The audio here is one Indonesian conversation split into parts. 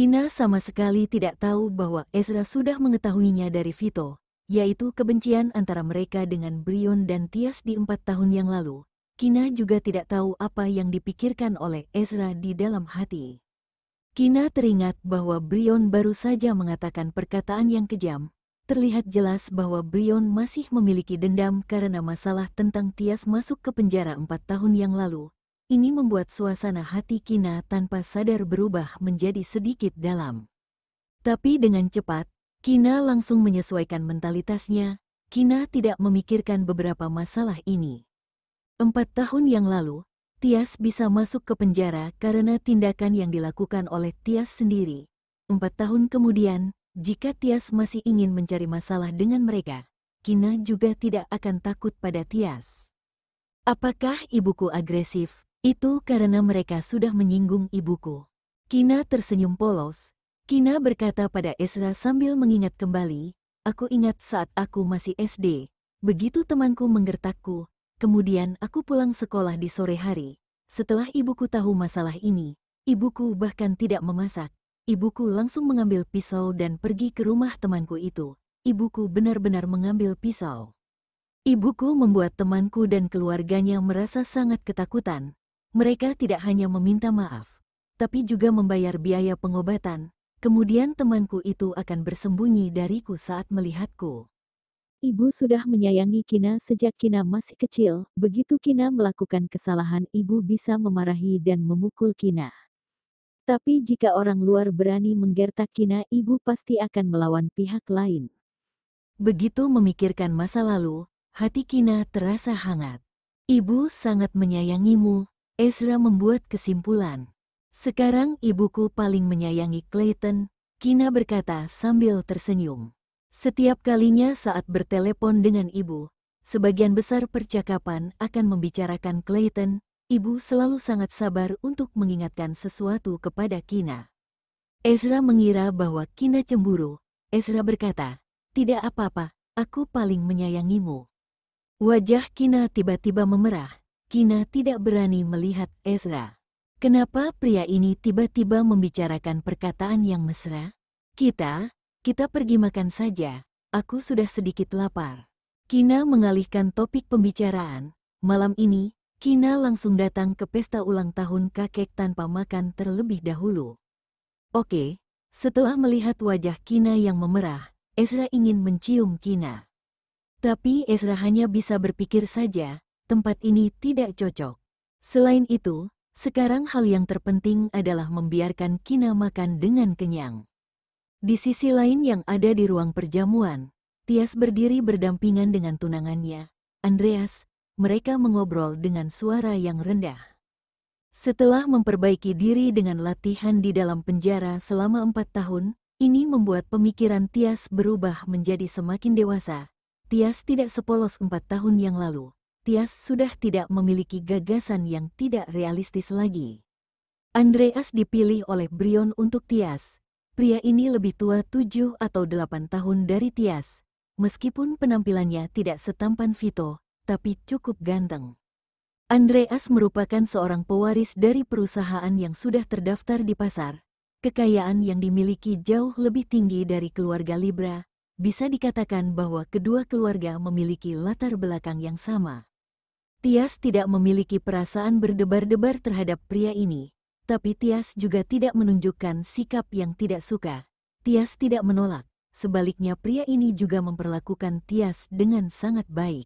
Kina sama sekali tidak tahu bahwa Ezra sudah mengetahuinya dari Vito, yaitu kebencian antara mereka dengan Brion dan Tias di empat tahun yang lalu. Kina juga tidak tahu apa yang dipikirkan oleh Ezra di dalam hati. Kina teringat bahwa Brion baru saja mengatakan perkataan yang kejam. Terlihat jelas bahwa Brion masih memiliki dendam karena masalah tentang Tias masuk ke penjara empat tahun yang lalu, ini membuat suasana hati Kina tanpa sadar berubah menjadi sedikit dalam. Tapi dengan cepat, Kina langsung menyesuaikan mentalitasnya, Kina tidak memikirkan beberapa masalah ini. Empat tahun yang lalu, Tias bisa masuk ke penjara karena tindakan yang dilakukan oleh Tias sendiri. Empat tahun kemudian, jika Tias masih ingin mencari masalah dengan mereka, Kina juga tidak akan takut pada Tias. Apakah ibuku agresif? Itu karena mereka sudah menyinggung ibuku. Kina tersenyum polos. Kina berkata pada Ezra sambil mengingat kembali, aku ingat saat aku masih SD. Begitu temanku menggertakku, kemudian aku pulang sekolah di sore hari. Setelah ibuku tahu masalah ini, ibuku bahkan tidak memasak. Ibuku langsung mengambil pisau dan pergi ke rumah temanku itu. Ibuku benar-benar mengambil pisau. Ibuku membuat temanku dan keluarganya merasa sangat ketakutan. Mereka tidak hanya meminta maaf, tapi juga membayar biaya pengobatan. Kemudian temanku itu akan bersembunyi dariku saat melihatku. Ibu sudah menyayangi Kina sejak Kina masih kecil. Begitu Kina melakukan kesalahan, ibu bisa memarahi dan memukul Kina. Tapi jika orang luar berani menggertak Kina, ibu pasti akan melawan pihak lain. Begitu memikirkan masa lalu, hati Kina terasa hangat. Ibu sangat menyayangimu, Ezra membuat kesimpulan. Sekarang ibuku paling menyayangi Clayton, Kina berkata sambil tersenyum. Setiap kalinya saat bertelepon dengan ibu, sebagian besar percakapan akan membicarakan Clayton, ibu selalu sangat sabar untuk mengingatkan sesuatu kepada Kina. Ezra mengira bahwa Kina cemburu. Ezra berkata, tidak apa-apa, aku paling menyayangimu. Wajah Kina tiba-tiba memerah. Kina tidak berani melihat Ezra. Kenapa pria ini tiba-tiba membicarakan perkataan yang mesra? Kita, kita pergi makan saja. Aku sudah sedikit lapar. Kina mengalihkan topik pembicaraan. Malam ini, Kina langsung datang ke pesta ulang tahun kakek tanpa makan terlebih dahulu. Oke, setelah melihat wajah Kina yang memerah, Ezra ingin mencium Kina. Tapi Ezra hanya bisa berpikir saja, tempat ini tidak cocok. Selain itu, sekarang hal yang terpenting adalah membiarkan Kina makan dengan kenyang. Di sisi lain yang ada di ruang perjamuan, Tias berdiri berdampingan dengan tunangannya, Andreas, mereka mengobrol dengan suara yang rendah. Setelah memperbaiki diri dengan latihan di dalam penjara selama empat tahun, ini membuat pemikiran Tias berubah menjadi semakin dewasa. Tias tidak sepolos empat tahun yang lalu. Tias sudah tidak memiliki gagasan yang tidak realistis lagi. Andreas dipilih oleh Brion untuk Tias. Pria ini lebih tua tujuh atau delapan tahun dari Tias. Meskipun penampilannya tidak setampan Vito, tapi cukup ganteng. Andreas merupakan seorang pewaris dari perusahaan yang sudah terdaftar di pasar. Kekayaan yang dimiliki jauh lebih tinggi dari keluarga Libra, bisa dikatakan bahwa kedua keluarga memiliki latar belakang yang sama. Tias tidak memiliki perasaan berdebar-debar terhadap pria ini, tapi Tias juga tidak menunjukkan sikap yang tidak suka. Tias tidak menolak, sebaliknya pria ini juga memperlakukan Tias dengan sangat baik.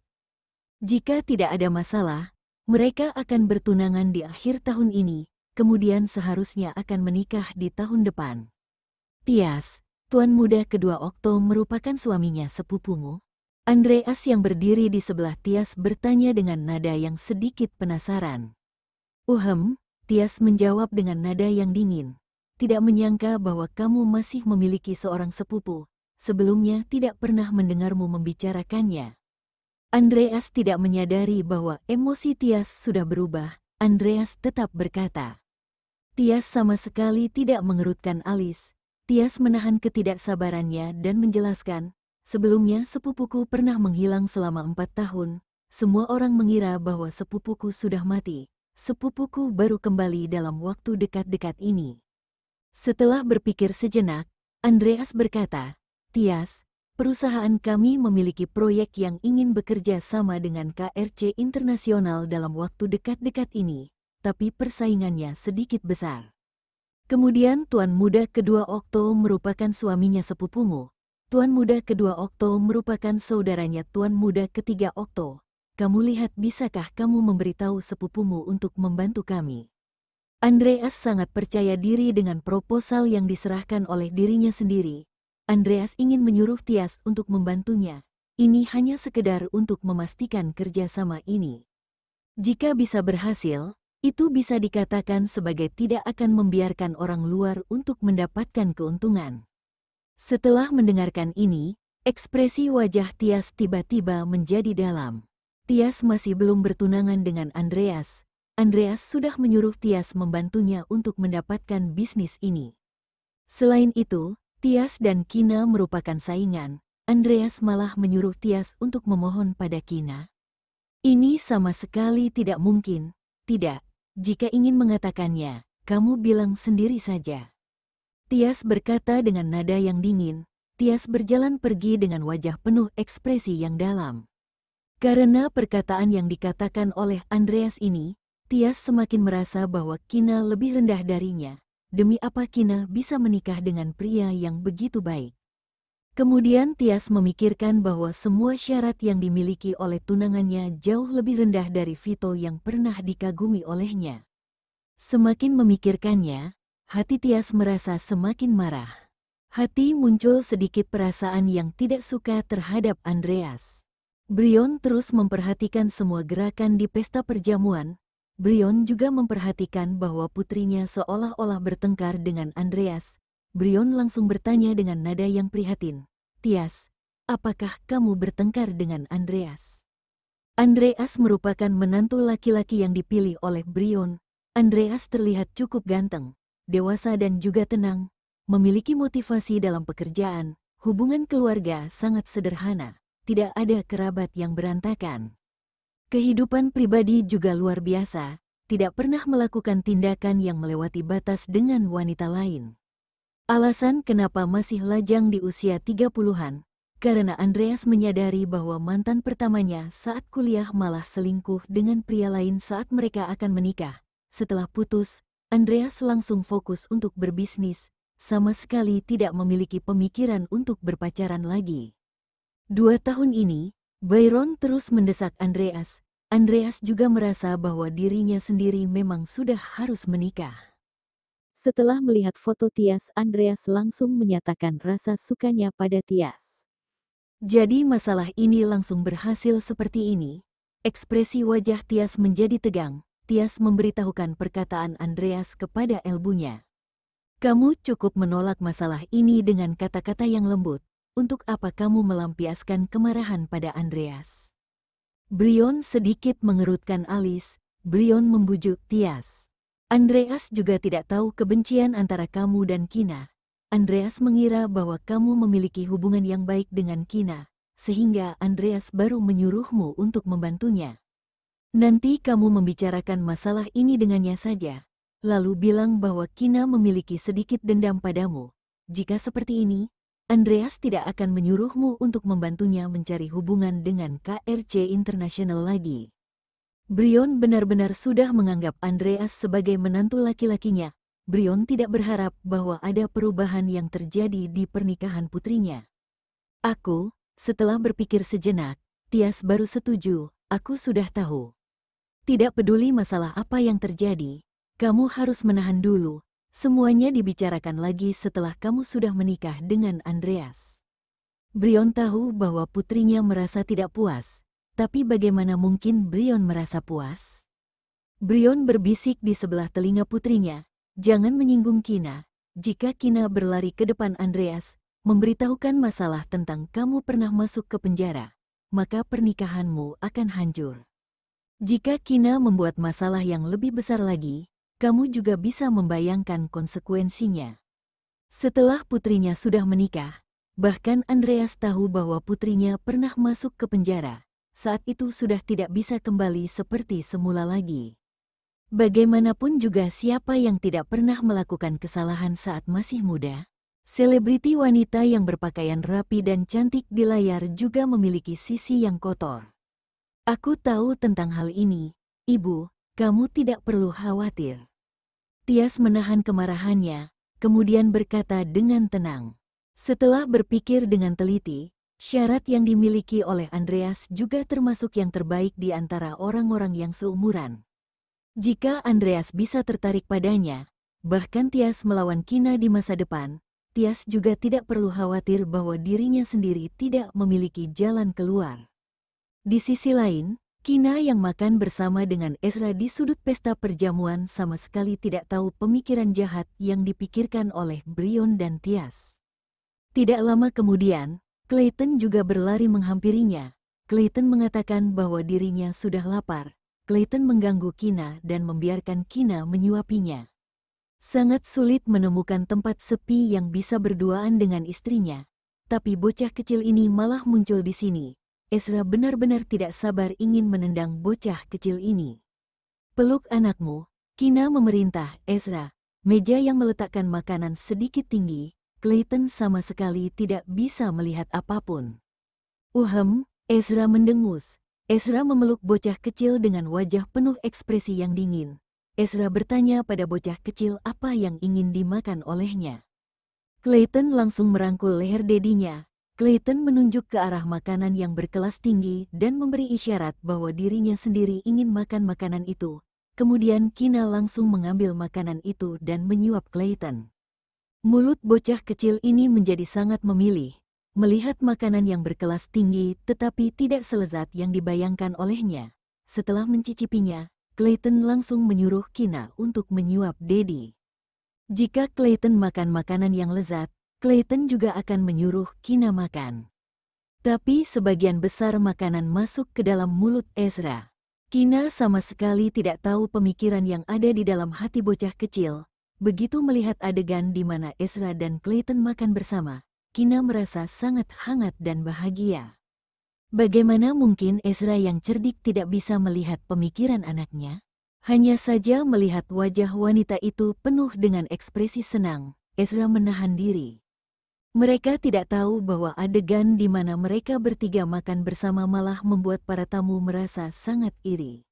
Jika tidak ada masalah, mereka akan bertunangan di akhir tahun ini, kemudian seharusnya akan menikah di tahun depan. Tias, tuan muda kedua Okto merupakan suaminya sepupumu? Andreas yang berdiri di sebelah Tias bertanya dengan nada yang sedikit penasaran. Uhem, Tias menjawab dengan nada yang dingin. Tidak menyangka bahwa kamu masih memiliki seorang sepupu. Sebelumnya tidak pernah mendengarmu membicarakannya. Andreas tidak menyadari bahwa emosi Tias sudah berubah. Andreas tetap berkata. Tias sama sekali tidak mengerutkan alis. Tias menahan ketidaksabarannya dan menjelaskan, Sebelumnya sepupuku pernah menghilang selama empat tahun. Semua orang mengira bahwa sepupuku sudah mati. Sepupuku baru kembali dalam waktu dekat-dekat ini. Setelah berpikir sejenak, Andreas berkata, Tias, perusahaan kami memiliki proyek yang ingin bekerja sama dengan KRC Internasional dalam waktu dekat-dekat ini, tapi persaingannya sedikit besar. Kemudian Tuan Muda kedua Okto merupakan suaminya sepupumu, Tuan Muda kedua Okto merupakan saudaranya Tuan Muda ketiga Okto. Kamu lihat bisakah kamu memberitahu sepupumu untuk membantu kami? Andreas sangat percaya diri dengan proposal yang diserahkan oleh dirinya sendiri. Andreas ingin menyuruh Tias untuk membantunya. Ini hanya sekedar untuk memastikan kerjasama ini. Jika bisa berhasil, itu bisa dikatakan sebagai tidak akan membiarkan orang luar untuk mendapatkan keuntungan. Setelah mendengarkan ini, ekspresi wajah Tias tiba-tiba menjadi dalam. Tias masih belum bertunangan dengan Andreas. Andreas sudah menyuruh Tias membantunya untuk mendapatkan bisnis ini. Selain itu, Tias dan Kina merupakan saingan. Andreas malah menyuruh Tias untuk memohon pada Kina. Ini sama sekali tidak mungkin. Tidak, jika ingin mengatakannya, kamu bilang sendiri saja. Tias berkata dengan nada yang dingin. Tias berjalan pergi dengan wajah penuh ekspresi yang dalam. Karena perkataan yang dikatakan oleh Andreas ini, Tias semakin merasa bahwa Kina lebih rendah darinya. Demi apa Kina bisa menikah dengan pria yang begitu baik? Kemudian Tias memikirkan bahwa semua syarat yang dimiliki oleh tunangannya jauh lebih rendah dari Vito yang pernah dikagumi olehnya. Semakin memikirkannya, hati Tias merasa semakin marah. Hati muncul sedikit perasaan yang tidak suka terhadap Andreas. Brion terus memperhatikan semua gerakan di pesta perjamuan. Brion juga memperhatikan bahwa putrinya seolah-olah bertengkar dengan Andreas. Brion langsung bertanya dengan nada yang prihatin. Tias, apakah kamu bertengkar dengan Andreas? Andreas merupakan menantu laki-laki yang dipilih oleh Brion. Andreas terlihat cukup ganteng dewasa dan juga tenang, memiliki motivasi dalam pekerjaan, hubungan keluarga sangat sederhana, tidak ada kerabat yang berantakan. Kehidupan pribadi juga luar biasa, tidak pernah melakukan tindakan yang melewati batas dengan wanita lain. Alasan kenapa masih lajang di usia 30-an, karena Andreas menyadari bahwa mantan pertamanya saat kuliah malah selingkuh dengan pria lain saat mereka akan menikah. Setelah putus, Andreas langsung fokus untuk berbisnis, sama sekali tidak memiliki pemikiran untuk berpacaran lagi. Dua tahun ini, Byron terus mendesak Andreas. Andreas juga merasa bahwa dirinya sendiri memang sudah harus menikah. Setelah melihat foto Tias, Andreas langsung menyatakan rasa sukanya pada Tias. Jadi masalah ini langsung berhasil seperti ini. Ekspresi wajah Tias menjadi tegang, Tias memberitahukan perkataan Andreas kepada elbunya. Kamu cukup menolak masalah ini dengan kata-kata yang lembut. Untuk apa kamu melampiaskan kemarahan pada Andreas? Brion sedikit mengerutkan alis. Brion membujuk Tias. Andreas juga tidak tahu kebencian antara kamu dan Kina. Andreas mengira bahwa kamu memiliki hubungan yang baik dengan Kina, sehingga Andreas baru menyuruhmu untuk membantunya. Nanti kamu membicarakan masalah ini dengannya saja, lalu bilang bahwa Kina memiliki sedikit dendam padamu. Jika seperti ini, Andreas tidak akan menyuruhmu untuk membantunya mencari hubungan dengan KRC International lagi. Brion benar-benar sudah menganggap Andreas sebagai menantu laki-lakinya. Brion tidak berharap bahwa ada perubahan yang terjadi di pernikahan putrinya. Aku, setelah berpikir sejenak, Tias baru setuju, aku sudah tahu. Tidak peduli masalah apa yang terjadi, kamu harus menahan dulu. Semuanya dibicarakan lagi setelah kamu sudah menikah dengan Andreas. Brion tahu bahwa putrinya merasa tidak puas, tapi bagaimana mungkin Brion merasa puas? Brion berbisik di sebelah telinga putrinya, jangan menyinggung Kina. Jika Kina berlari ke depan Andreas, memberitahukan masalah tentang kamu pernah masuk ke penjara, maka pernikahanmu akan hancur. Jika Kina membuat masalah yang lebih besar lagi, kamu juga bisa membayangkan konsekuensinya. Setelah putrinya sudah menikah, bahkan Andreas tahu bahwa putrinya pernah masuk ke penjara. Saat itu sudah tidak bisa kembali seperti semula lagi. Bagaimanapun juga siapa yang tidak pernah melakukan kesalahan saat masih muda, selebriti wanita yang berpakaian rapi dan cantik di layar juga memiliki sisi yang kotor. Aku tahu tentang hal ini, Ibu, kamu tidak perlu khawatir. Tias menahan kemarahannya, kemudian berkata dengan tenang. Setelah berpikir dengan teliti, syarat yang dimiliki oleh Andreas juga termasuk yang terbaik di antara orang-orang yang seumuran. Jika Andreas bisa tertarik padanya, bahkan Tias melawan Kina di masa depan, Tias juga tidak perlu khawatir bahwa dirinya sendiri tidak memiliki jalan keluar. Di sisi lain, Kina yang makan bersama dengan Ezra di sudut pesta perjamuan sama sekali tidak tahu pemikiran jahat yang dipikirkan oleh Brion dan Tias. Tidak lama kemudian, Clayton juga berlari menghampirinya. Clayton mengatakan bahwa dirinya sudah lapar. Clayton mengganggu Kina dan membiarkan Kina menyuapinya. Sangat sulit menemukan tempat sepi yang bisa berduaan dengan istrinya. Tapi bocah kecil ini malah muncul di sini, Ezra benar-benar tidak sabar ingin menendang bocah kecil ini. Peluk anakmu, Kina memerintah Ezra. Meja yang meletakkan makanan sedikit tinggi, Clayton sama sekali tidak bisa melihat apapun. Uhem, Ezra mendengus. Ezra memeluk bocah kecil dengan wajah penuh ekspresi yang dingin. Ezra bertanya pada bocah kecil apa yang ingin dimakan olehnya. Clayton langsung merangkul leher dedinya, Clayton menunjuk ke arah makanan yang berkelas tinggi dan memberi isyarat bahwa dirinya sendiri ingin makan makanan itu. Kemudian Kina langsung mengambil makanan itu dan menyuap Clayton. Mulut bocah kecil ini menjadi sangat memilih. Melihat makanan yang berkelas tinggi tetapi tidak selezat yang dibayangkan olehnya. Setelah mencicipinya, Clayton langsung menyuruh Kina untuk menyuap Dedi. Jika Clayton makan makanan yang lezat, Clayton juga akan menyuruh Kina makan. Tapi sebagian besar makanan masuk ke dalam mulut Ezra. Kina sama sekali tidak tahu pemikiran yang ada di dalam hati bocah kecil. Begitu melihat adegan di mana Ezra dan Clayton makan bersama, Kina merasa sangat hangat dan bahagia. Bagaimana mungkin Ezra yang cerdik tidak bisa melihat pemikiran anaknya? Hanya saja melihat wajah wanita itu penuh dengan ekspresi senang, Ezra menahan diri. Mereka tidak tahu bahwa adegan di mana mereka bertiga makan bersama malah membuat para tamu merasa sangat iri.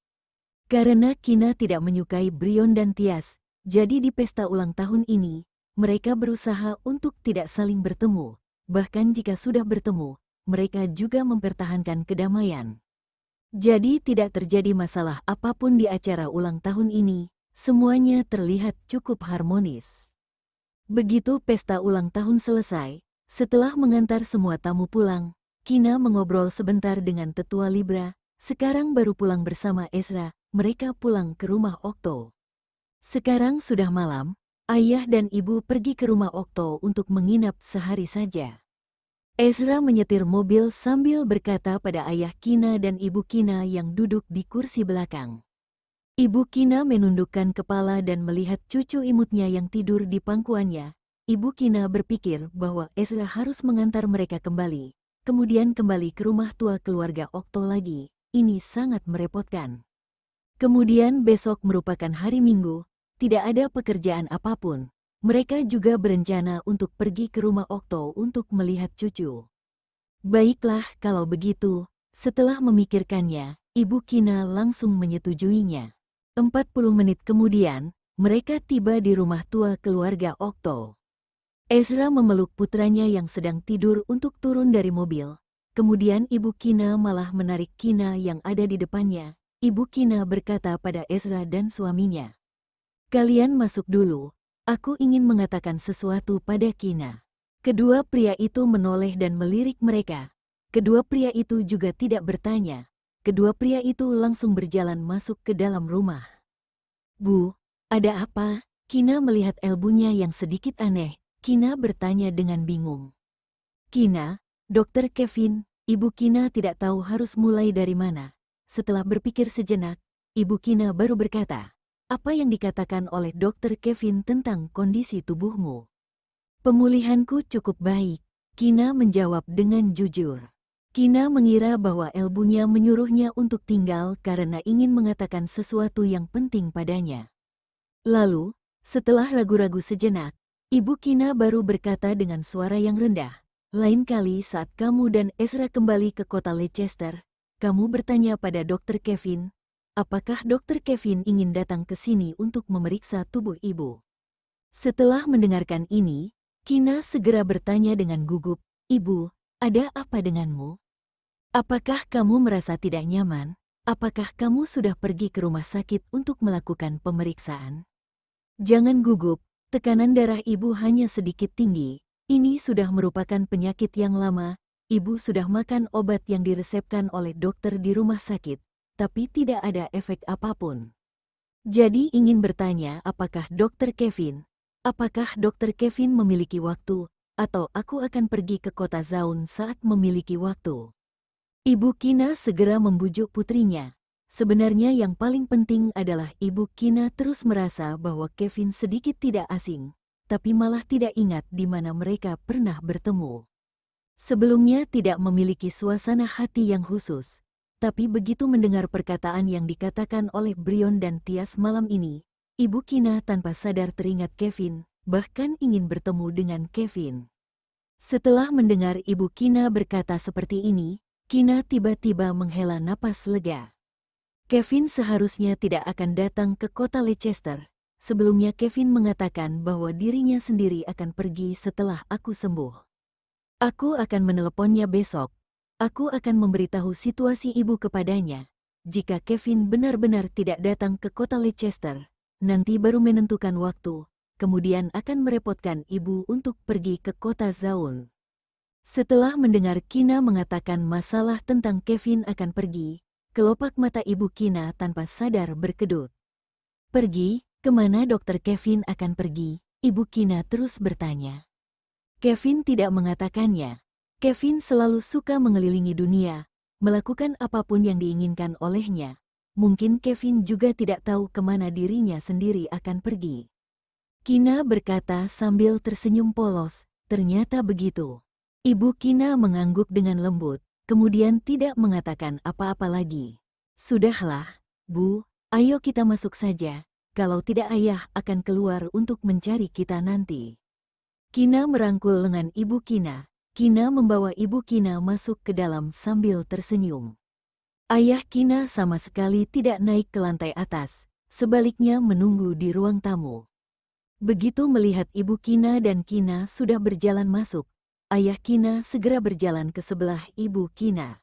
Karena Kina tidak menyukai Brion dan Tias, jadi di pesta ulang tahun ini, mereka berusaha untuk tidak saling bertemu, bahkan jika sudah bertemu, mereka juga mempertahankan kedamaian. Jadi tidak terjadi masalah apapun di acara ulang tahun ini, semuanya terlihat cukup harmonis. Begitu pesta ulang tahun selesai, setelah mengantar semua tamu pulang, Kina mengobrol sebentar dengan tetua Libra, sekarang baru pulang bersama Ezra, mereka pulang ke rumah Okto. Sekarang sudah malam, ayah dan ibu pergi ke rumah Okto untuk menginap sehari saja. Ezra menyetir mobil sambil berkata pada ayah Kina dan ibu Kina yang duduk di kursi belakang. Ibu Kina menundukkan kepala dan melihat cucu imutnya yang tidur di pangkuannya. Ibu Kina berpikir bahwa Ezra harus mengantar mereka kembali. Kemudian kembali ke rumah tua keluarga Okto lagi. Ini sangat merepotkan. Kemudian besok merupakan hari Minggu, tidak ada pekerjaan apapun. Mereka juga berencana untuk pergi ke rumah Okto untuk melihat cucu. Baiklah kalau begitu, setelah memikirkannya, Ibu Kina langsung menyetujuinya. 40 menit kemudian, mereka tiba di rumah tua keluarga Okto. Ezra memeluk putranya yang sedang tidur untuk turun dari mobil. Kemudian ibu Kina malah menarik Kina yang ada di depannya. Ibu Kina berkata pada Ezra dan suaminya, Kalian masuk dulu, aku ingin mengatakan sesuatu pada Kina. Kedua pria itu menoleh dan melirik mereka. Kedua pria itu juga tidak bertanya, kedua pria itu langsung berjalan masuk ke dalam rumah. Bu, ada apa? Kina melihat elbunya yang sedikit aneh. Kina bertanya dengan bingung. Kina, Dokter Kevin, Ibu Kina tidak tahu harus mulai dari mana. Setelah berpikir sejenak, Ibu Kina baru berkata, apa yang dikatakan oleh Dokter Kevin tentang kondisi tubuhmu? Pemulihanku cukup baik, Kina menjawab dengan jujur. Kina mengira bahwa elbunya menyuruhnya untuk tinggal karena ingin mengatakan sesuatu yang penting padanya. Lalu, setelah ragu-ragu sejenak, Ibu Kina baru berkata dengan suara yang rendah, lain kali saat kamu dan Ezra kembali ke kota Leicester, kamu bertanya pada Dokter Kevin, apakah Dokter Kevin ingin datang ke sini untuk memeriksa tubuh ibu. Setelah mendengarkan ini, Kina segera bertanya dengan gugup, Ibu, ada apa denganmu? Apakah kamu merasa tidak nyaman? Apakah kamu sudah pergi ke rumah sakit untuk melakukan pemeriksaan? Jangan gugup, tekanan darah ibu hanya sedikit tinggi. Ini sudah merupakan penyakit yang lama. Ibu sudah makan obat yang diresepkan oleh dokter di rumah sakit, tapi tidak ada efek apapun. Jadi ingin bertanya apakah dokter Kevin, apakah dokter Kevin memiliki waktu, atau aku akan pergi ke kota Zaun saat memiliki waktu. Ibu Kina segera membujuk putrinya. Sebenarnya yang paling penting adalah Ibu Kina terus merasa bahwa Kevin sedikit tidak asing, tapi malah tidak ingat di mana mereka pernah bertemu. Sebelumnya tidak memiliki suasana hati yang khusus, tapi begitu mendengar perkataan yang dikatakan oleh Brion dan Tias malam ini, Ibu Kina tanpa sadar teringat Kevin, bahkan ingin bertemu dengan Kevin. Setelah mendengar Ibu Kina berkata seperti ini, Kina tiba-tiba menghela napas lega. Kevin seharusnya tidak akan datang ke kota Leicester. Sebelumnya Kevin mengatakan bahwa dirinya sendiri akan pergi setelah aku sembuh. Aku akan meneleponnya besok. Aku akan memberitahu situasi ibu kepadanya. Jika Kevin benar-benar tidak datang ke kota Leicester, nanti baru menentukan waktu, kemudian akan merepotkan ibu untuk pergi ke kota Zaun. Setelah mendengar Kina mengatakan masalah tentang Kevin akan pergi, kelopak mata ibu Kina tanpa sadar berkedut. Pergi, kemana dokter Kevin akan pergi? Ibu Kina terus bertanya. Kevin tidak mengatakannya. Kevin selalu suka mengelilingi dunia, melakukan apapun yang diinginkan olehnya. Mungkin Kevin juga tidak tahu kemana dirinya sendiri akan pergi. Kina berkata sambil tersenyum polos, ternyata begitu. Ibu Kina mengangguk dengan lembut, kemudian tidak mengatakan apa-apa lagi. Sudahlah, Bu, ayo kita masuk saja, kalau tidak ayah akan keluar untuk mencari kita nanti. Kina merangkul lengan Ibu Kina. Kina membawa Ibu Kina masuk ke dalam sambil tersenyum. Ayah Kina sama sekali tidak naik ke lantai atas, sebaliknya menunggu di ruang tamu. Begitu melihat Ibu Kina dan Kina sudah berjalan masuk, ayah Kina segera berjalan ke sebelah ibu Kina.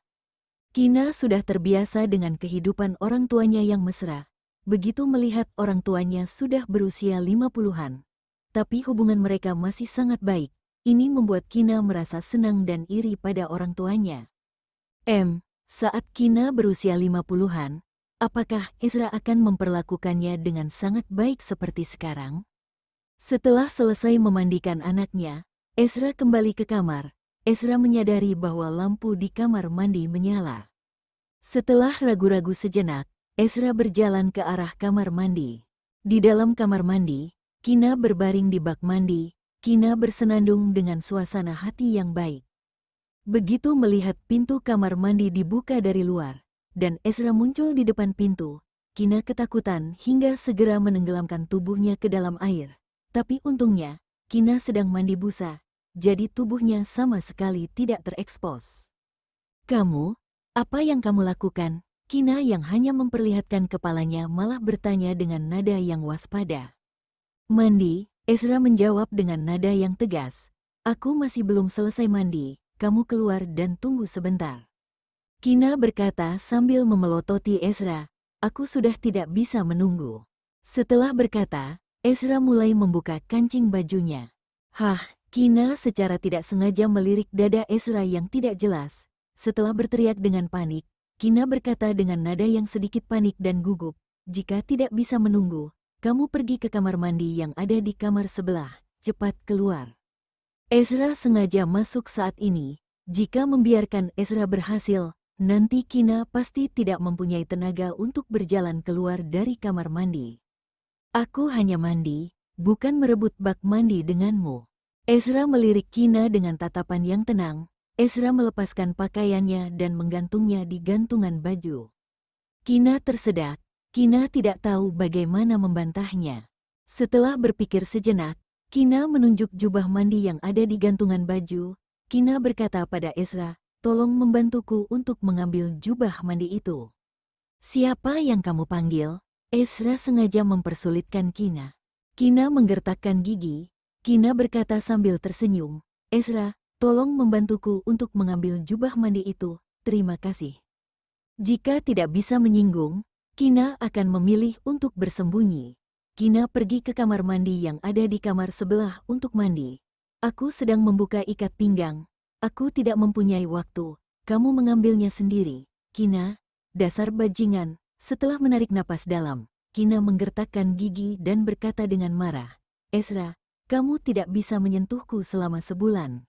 Kina sudah terbiasa dengan kehidupan orang tuanya yang mesra. Begitu melihat orang tuanya sudah berusia 50-an. Tapi hubungan mereka masih sangat baik. Ini membuat Kina merasa senang dan iri pada orang tuanya. M. Saat Kina berusia 50-an, apakah Ezra akan memperlakukannya dengan sangat baik seperti sekarang? Setelah selesai memandikan anaknya, Ezra kembali ke kamar. Ezra menyadari bahwa lampu di kamar mandi menyala. Setelah ragu-ragu sejenak, Ezra berjalan ke arah kamar mandi. Di dalam kamar mandi, Kina berbaring di bak mandi, Kina bersenandung dengan suasana hati yang baik. Begitu melihat pintu kamar mandi dibuka dari luar, dan Ezra muncul di depan pintu, Kina ketakutan hingga segera menenggelamkan tubuhnya ke dalam air. Tapi untungnya, Kina sedang mandi busa, jadi tubuhnya sama sekali tidak terekspos. Kamu, apa yang kamu lakukan? Kina yang hanya memperlihatkan kepalanya malah bertanya dengan nada yang waspada. Mandi, Ezra menjawab dengan nada yang tegas. Aku masih belum selesai mandi, kamu keluar dan tunggu sebentar. Kina berkata sambil memelototi Ezra, aku sudah tidak bisa menunggu. Setelah berkata, Ezra mulai membuka kancing bajunya. Hah, Kina secara tidak sengaja melirik dada Ezra yang tidak jelas. Setelah berteriak dengan panik, Kina berkata dengan nada yang sedikit panik dan gugup, jika tidak bisa menunggu, kamu pergi ke kamar mandi yang ada di kamar sebelah, cepat keluar. Ezra sengaja masuk saat ini. Jika membiarkan Ezra berhasil, nanti Kina pasti tidak mempunyai tenaga untuk berjalan keluar dari kamar mandi. Aku hanya mandi, bukan merebut bak mandi denganmu. Ezra melirik Kina dengan tatapan yang tenang. Ezra melepaskan pakaiannya dan menggantungnya di gantungan baju. Kina tersedak. Kina tidak tahu bagaimana membantahnya. Setelah berpikir sejenak, Kina menunjuk jubah mandi yang ada di gantungan baju. Kina berkata pada Ezra, tolong membantuku untuk mengambil jubah mandi itu. Siapa yang kamu panggil? Ezra sengaja mempersulitkan Kina. Kina menggertakkan gigi. Kina berkata sambil tersenyum, Ezra, tolong membantuku untuk mengambil jubah mandi itu, terima kasih. Jika tidak bisa menyinggung, Kina akan memilih untuk bersembunyi. Kina pergi ke kamar mandi yang ada di kamar sebelah untuk mandi. Aku sedang membuka ikat pinggang. Aku tidak mempunyai waktu. Kamu mengambilnya sendiri. Kina, dasar bajingan, setelah menarik napas dalam, Kina menggertakkan gigi dan berkata dengan marah, Ezra, kamu tidak bisa menyentuhku selama sebulan.